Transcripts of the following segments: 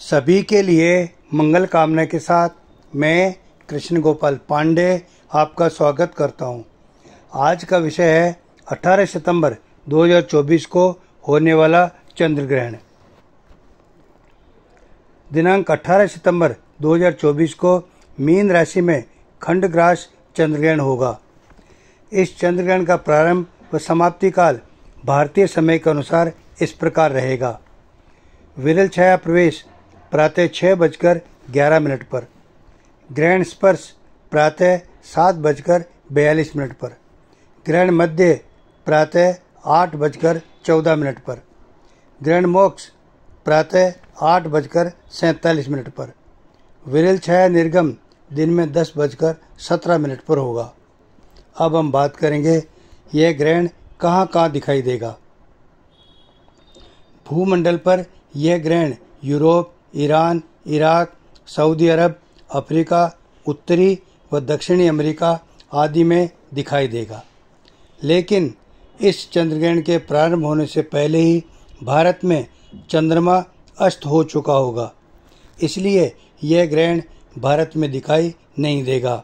सभी के लिए मंगल कामना के साथ मैं कृष्ण गोपाल पांडे आपका स्वागत करता हूं। आज का विषय है 18 सितंबर 2024 को होने वाला चंद्र ग्रहण दिनांक 18 सितंबर 2024 को मीन राशि में खंडग्रास चंद्र ग्रहण होगा इस चंद्र ग्रहण का प्रारंभ व समाप्ति काल भारतीय समय के अनुसार इस प्रकार रहेगा विरल छाया प्रवेश प्रातः छः बजकर ग्यारह मिनट पर ग्रहण स्पर्श प्रातः सात बजकर बयालीस मिनट पर ग्रहण मध्य प्रातः आठ बजकर चौदह मिनट पर ग्रहण मोक्ष प्रातः आठ बजकर सैंतालीस मिनट पर विरल छाया निर्गम दिन में दस बजकर सत्रह मिनट पर होगा अब हम बात करेंगे यह ग्रहण कहाँ कहाँ दिखाई देगा भूमंडल पर यह ग्रहण Europe Iran Iraq Saudi Arab Africa उत्तरी व दक्षिणी अमेरिका आदि में दिखाई देगा लेकिन इस चंद्रग्रहण के प्रारंभ होने से पहले ही भारत में चंद्रमा अस्त हो चुका होगा इसलिए यह ग्रहण भारत में दिखाई नहीं देगा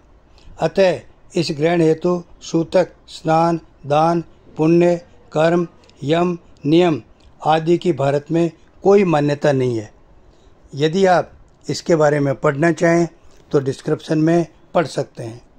अतः इस ग्रहण हेतु सूतक स्नान दान पुण्य कर्म यम नियम आदि की भारत में कोई मान्यता नहीं है यदि आप इसके बारे में पढ़ना चाहें तो डिस्क्रिप्शन में पढ़ सकते हैं